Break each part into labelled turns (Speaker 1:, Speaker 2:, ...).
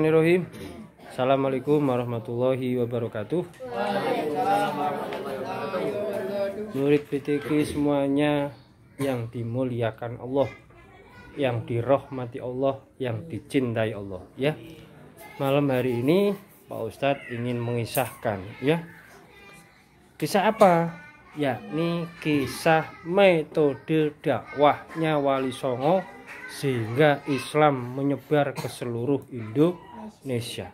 Speaker 1: Bismillahirrahmanirrahim. Assalamualaikum warahmatullahi wabarakatuh. Murid PTK semuanya yang dimuliakan Allah, yang dirahmati Allah, yang dicintai Allah, ya. Malam hari ini Pak Ustadz ingin mengisahkan, ya. Kisah apa? Yakni kisah metode dakwahnya Wali Songo sehingga Islam menyebar ke seluruh Indonesia Indonesia.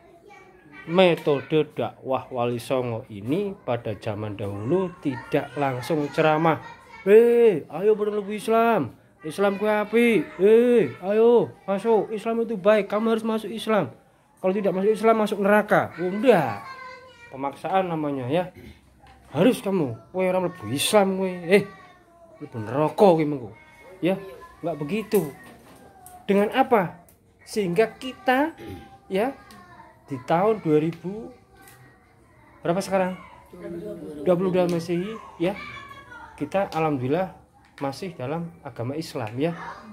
Speaker 1: Metode dakwah Wali Songo ini pada zaman dahulu tidak langsung ceramah. Eh, ayo berlaku Islam. Islam gue api. Hei, eh, ayo masuk. Islam itu baik. Kamu harus masuk Islam. Kalau tidak masuk Islam masuk neraka. Udah. Oh, Pemaksaan namanya ya. Harus kamu. Kue orang lebih Islam gue. Eh, lebih rokok kue Ya, nggak begitu. Dengan apa? Sehingga kita ya di tahun 2000 berapa sekarang 22 Masehi ya kita alhamdulillah masih dalam agama Islam ya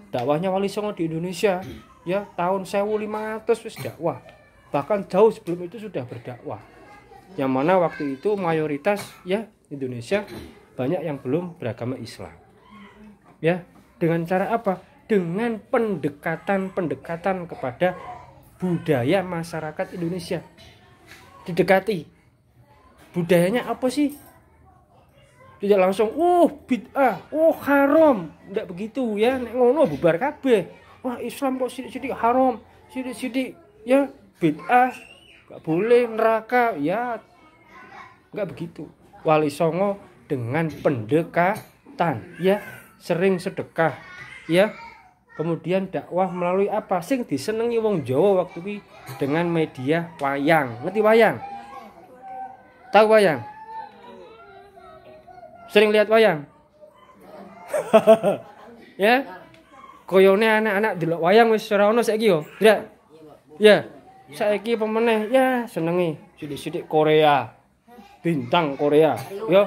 Speaker 1: dakwahnya Wali Songo di Indonesia ya tahun 1500 sudah dakwah bahkan jauh sebelum itu sudah berdakwah yang mana waktu itu mayoritas ya Indonesia banyak yang belum beragama Islam ya dengan cara apa dengan pendekatan-pendekatan kepada budaya masyarakat Indonesia didekati budayanya apa sih tidak langsung uh bid'ah uh haram tidak begitu ya nek ngono bubar kabeh wah Islam kok sidik-sidik haram sidik-sidik ya bid'ah nggak boleh neraka ya nggak begitu wali songo dengan pendekatan ya sering sedekah ya kemudian dakwah melalui apa sing disenengi wong Jawa waktu itu dengan media wayang ngerti wayang tahu wayang sering lihat wayang ya koyone anak-anak delok wayang wis ora ono saiki yo ya ya saiki pemeneh ya senengi sidik-sidik Korea bintang Korea yo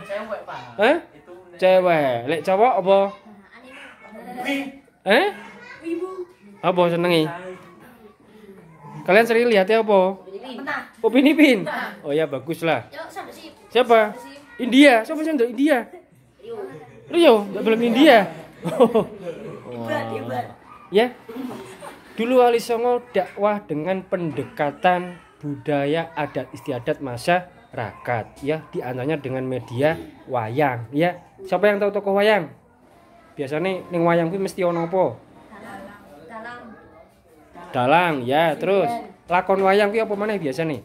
Speaker 1: eh cewek lek cowok apa eh apa senengi kalian sering lihat ya apa oh pinipin oh ya bagus lah siapa India siapa sih India Rio belum India oh. ya dulu Ali Songo dakwah dengan pendekatan budaya adat istiadat masyarakat ya diantaranya dengan media wayang ya siapa yang tahu tokoh wayang biasanya neng wayang itu mesti ono po dalang ya terus iya. lakon wayang ki apa mana biasa nih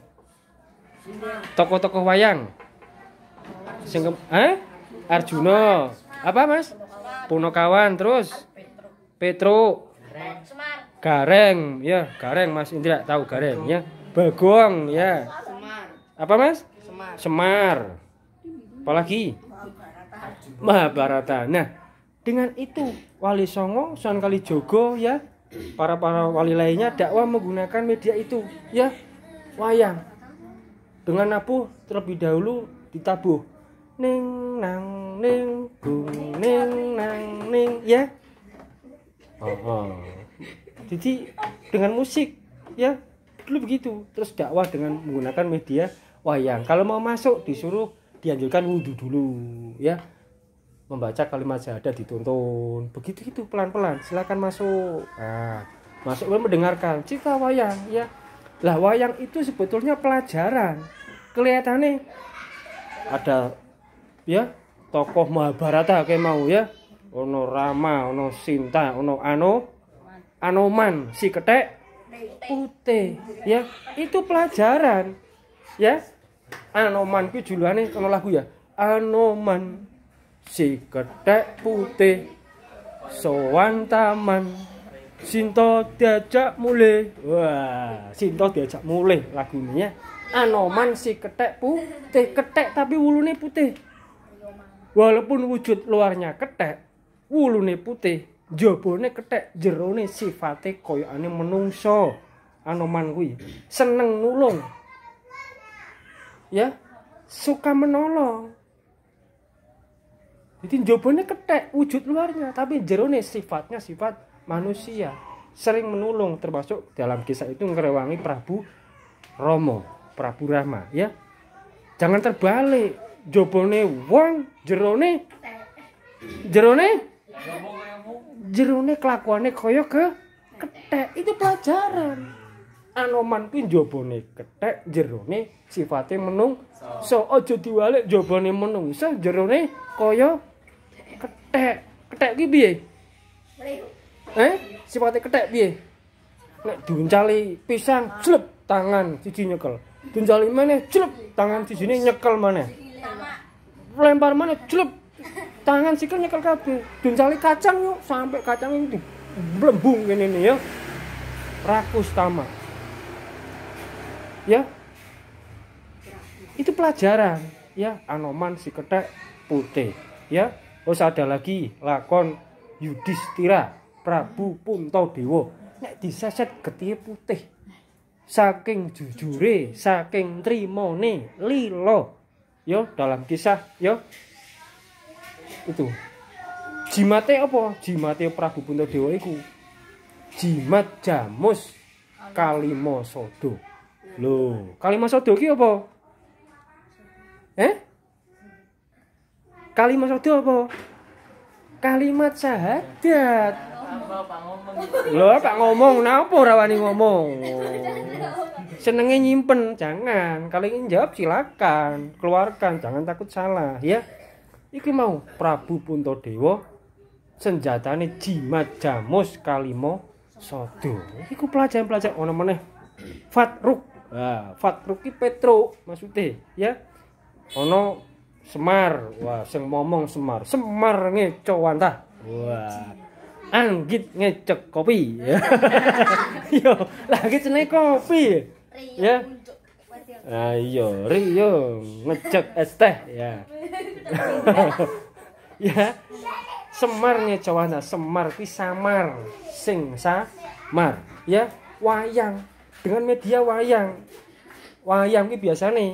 Speaker 1: tokoh-tokoh wayang sing eh Arjuna apa Mas Punokawan terus Petro Gareng ya Gareng Mas Indra tahu Gareng ya Bagong ya apa Mas Semar apalagi Mahabharata nah dengan itu Wali Songo Sunan Kalijogo ya para para wali lainnya dakwah menggunakan media itu ya wayang dengan nabuh terlebih dahulu ditabuh ning nang ning gung ning nang ning ya oh, oh. jadi dengan musik ya dulu begitu terus dakwah dengan menggunakan media wayang kalau mau masuk disuruh dianjurkan wudhu dulu ya membaca kalimat syahadat dituntun begitu itu pelan-pelan silakan masuk nah, masuk mendengarkan cerita wayang ya lah wayang itu sebetulnya pelajaran kelihatan nih ada ya tokoh Mahabharata kayak mau ya ono Rama ono Sinta ono Ano Anoman si ketek putih ya itu pelajaran ya Anoman juluan julukannya kalau lagu ya Anoman si kethek putih Soan taman Sinto diajak mulai wah Sinto diajak mulai lagunya Anoman si ketek putih ketek tapi wulune putih walaupun wujud luarnya ketek wulune putih jobone ketek jerone sifate koyo ane menungso Anoman kuwi seneng nulung ya suka menolong jadi jawabannya ketek wujud luarnya tapi jerone sifatnya sifat manusia sering menolong termasuk dalam kisah itu ngerewangi Prabu Romo Prabu Rama ya jangan terbalik jobone wong jerone jerone jerone kelakuannya koyo ke ketek itu pelajaran anoman pun jobone ketek jerone sifatnya menung so ojo diwalik jobone menung so jerone koyo ketek ketek ki piye eh sifatnya ketek piye nek diuncali pisang jlep tangan siji nyekel diuncali mana jlep tangan siji nyekel mana lempar mana jlep tangan sikil nyekel kabeh diuncali kacang yuk sampai kacang ini blembung kene ini ya rakus tama ya itu pelajaran ya anoman si ketek putih ya terus ada lagi lakon Yudhistira Prabu Punto Dewo nek diseset getihe putih saking jujure saking trimone lilo yo dalam kisah yo itu jimate apa jimate Prabu Punto Dewo iku jimat jamus kalimo sodo lo kalimo sodo ki apa eh kalimat sakti apa? kalimat syahadat lho apa ngomong, kenapa orang wani ngomong senengnya nyimpen, jangan kalau ingin jawab silakan keluarkan, jangan takut salah ya Iki mau Prabu Punto Dewo senjatane jimat jamus kalimo sodo. Iku pelajaran pelajaran ono meneh Fatruk. Nah, Fatruk ki Petro maksudnya ya. Ono Semar, wah sing ngomong Semar. Semar ngeco wanta, Wah. Anggit ngecek kopi. Yo, lagi seneng kopi. Ya. Ayo, ah, iya, Rio ngecek es teh ya. ya. Semar ngeco wanta, Semar ki samar, sing mar, Ya, wayang dengan media wayang. Wayang ki nih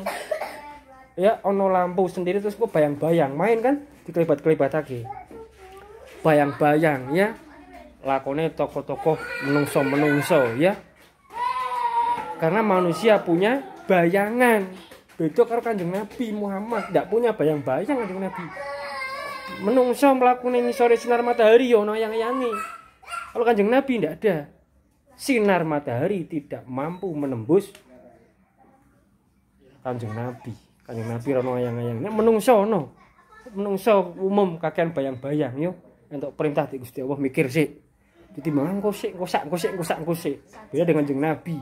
Speaker 1: ya ono lampu sendiri terus gue bayang-bayang main kan di kelibat-kelibat lagi bayang-bayang ya lakonnya tokoh-tokoh menungso-menungso ya karena manusia punya bayangan beda karo kanjeng Nabi Muhammad tidak punya bayang-bayang kanjeng Nabi menungso melakukan ini sore sinar matahari yono ya yang yangi kalau kanjeng Nabi tidak ada sinar matahari tidak mampu menembus kanjeng Nabi Kanjeng Nabi rono ayang-ayang. ini menungso no. Menungso umum kakean bayang-bayang yo untuk perintah di Gusti Allah mikir sih. Jadi mangan kosik, kosak, kosik, kosak, kosik. Beda dengan jeng Nabi.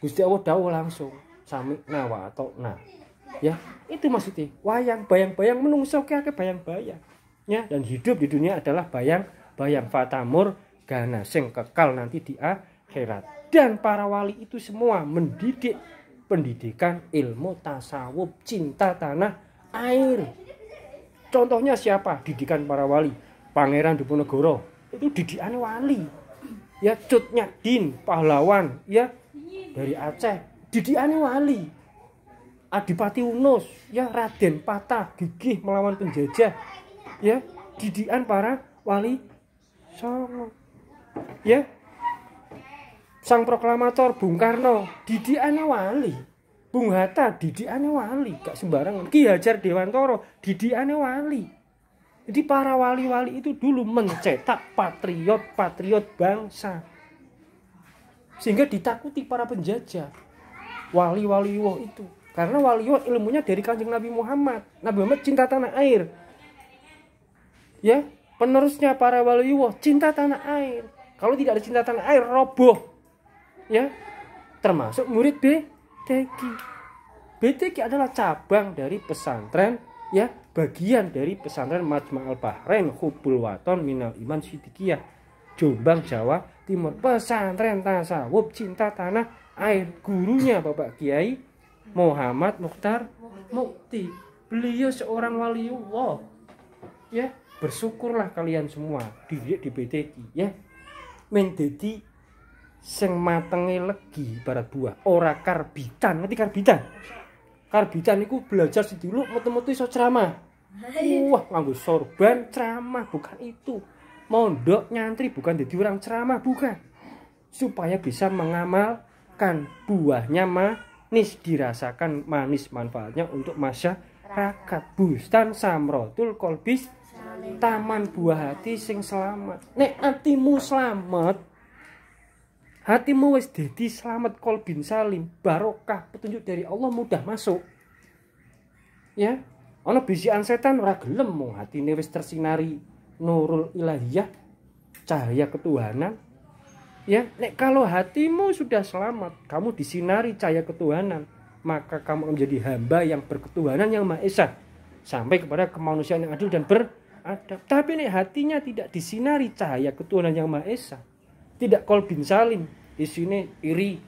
Speaker 1: Gusti Allah dawuh langsung sami nawa atau nah. Ya, itu maksudnya wayang, bayang-bayang menungso kakek bayang-bayang. Ya, dan hidup di dunia adalah bayang-bayang fatamur gana sing kekal nanti di akhirat. Dan para wali itu semua mendidik pendidikan, ilmu, tasawuf, cinta tanah, air. Contohnya siapa? Didikan para wali. Pangeran Diponegoro itu didikan wali. Ya cutnya din, pahlawan, ya dari Aceh, Didikan wali. Adipati Unus, ya Raden Patah gigih melawan penjajah. Ya didikan para wali Songo. Ya sang proklamator Bung Karno Didi Anewali Bung Hatta Didi Anewali gak sembarangan Ki Hajar Dewantoro Didi Anewali jadi para wali-wali itu dulu mencetak patriot-patriot bangsa sehingga ditakuti para penjajah wali-wali wo itu karena wali wo ilmunya dari kanjeng Nabi Muhammad Nabi Muhammad cinta tanah air ya penerusnya para wali wo cinta tanah air kalau tidak ada cinta tanah air roboh ya termasuk murid BTQ. BTQ adalah cabang dari pesantren ya bagian dari pesantren Majma Al Bahrain Hubul Waton Minal Iman Sidikiyah Jombang Jawa Timur pesantren tasawuf cinta tanah air gurunya Bapak Kiai Muhammad Mukhtar Mukti beliau seorang waliullah ya bersyukurlah kalian semua diri di BTQ ya menjadi sing matenge legi para buah ora karbitan Nanti karbitan karbitan itu belajar dulu, metu-metu iso ceramah wah nganggo sorban ceramah bukan itu mondok nyantri bukan jadi orang ceramah bukan supaya bisa mengamalkan buahnya manis dirasakan manis manfaatnya untuk masyarakat bustan samrotul kolbis taman buah hati sing selamat nek hatimu selamat hatimu wis dadi selamat kolbin salim barokah petunjuk dari Allah mudah masuk ya ana bisikan setan ora gelem mung hatine wis tersinari nurul ilahiyah cahaya ketuhanan ya nek kalau hatimu sudah selamat kamu disinari cahaya ketuhanan maka kamu menjadi hamba yang berketuhanan yang maha esa sampai kepada kemanusiaan yang adil dan beradab tapi nek hatinya tidak disinari cahaya ketuhanan yang maha esa tidak kolbin salim isine iri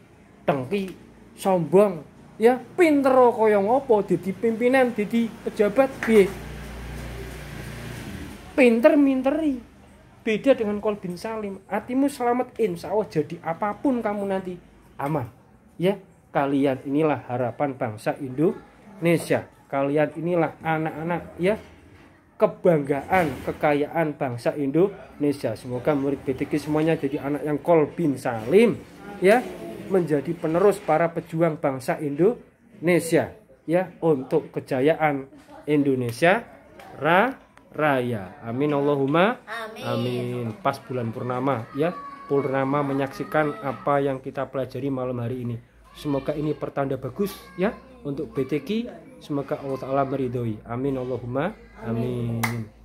Speaker 1: tangki sombong ya pinter kaya ngopo jadi pimpinan jadi pejabat bi pinter minteri beda dengan kolbin salim hatimu selamat insya Allah jadi apapun kamu nanti aman ya kalian inilah harapan bangsa Indonesia kalian inilah anak-anak ya kebanggaan kekayaan bangsa Indonesia. Semoga murid BTK semuanya jadi anak yang kolbin salim ya menjadi penerus para pejuang bangsa Indonesia ya untuk kejayaan Indonesia ra raya. Amin Allahumma amin. amin. Pas bulan purnama ya. Purnama menyaksikan apa yang kita pelajari malam hari ini. Semoga ini pertanda bagus ya untuk BTK Semoga Allah Ta'ala meridhoi. Amin Allahumma. Amin. Amin.